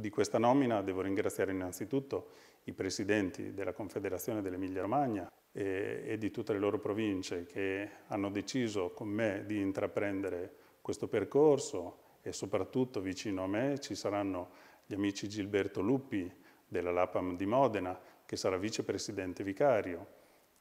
di questa nomina devo ringraziare innanzitutto i presidenti della Confederazione dell'Emilia Romagna e, e, di tutte le loro province che hanno deciso con me di intraprendere questo percorso e soprattutto vicino a me ci saranno gli amici Gilberto Luppi della LAPAM di Modena che sarà vicepresidente vicario,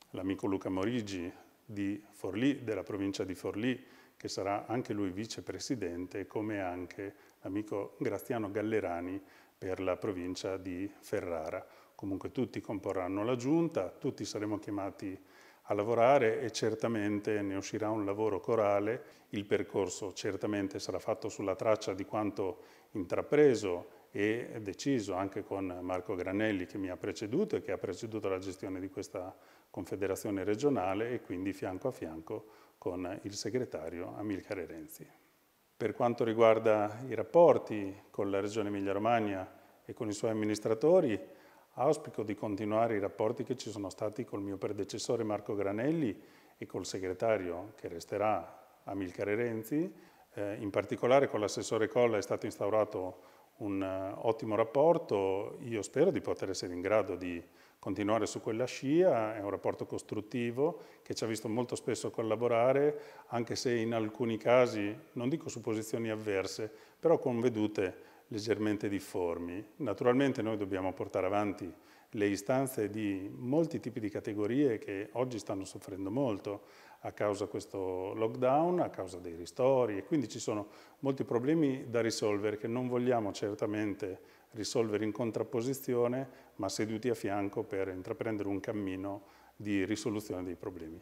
l'amico Luca Morigi di Forlì, della provincia di Forlì, che sarà anche lui vicepresidente, come anche l'amico Graziano Gallerani per la provincia di Ferrara. Comunque tutti comporranno la giunta, tutti saremo chiamati a lavorare e certamente ne uscirà un lavoro corale. Il percorso certamente sarà fatto sulla traccia di quanto intrapreso e deciso anche con Marco Granelli che mi ha preceduto e che ha preceduto la gestione di questa confederazione regionale e quindi fianco a fianco con il segretario Amilcare Renzi. Per quanto riguarda i rapporti con la Regione Emilia-Romagna e con i suoi amministratori, auspico di continuare i rapporti che ci sono stati col mio predecessore Marco Granelli e col segretario che resterà Amilcare Renzi, eh, in particolare con l'assessore Colla è stato instaurato un eh, ottimo rapporto, io spero di poter essere in grado di continuare su quella scia, è un rapporto costruttivo che ci ha visto molto spesso collaborare, anche se in alcuni casi, non dico su posizioni avverse, però con vedute leggermente difformi. Naturalmente noi dobbiamo portare avanti le istanze di molti tipi di categorie che oggi stanno soffrendo molto a causa di questo lockdown, a causa dei ristori e quindi ci sono molti problemi da risolvere che non vogliamo certamente risolvere in contrapposizione ma seduti a fianco per intraprendere un cammino di risoluzione dei problemi.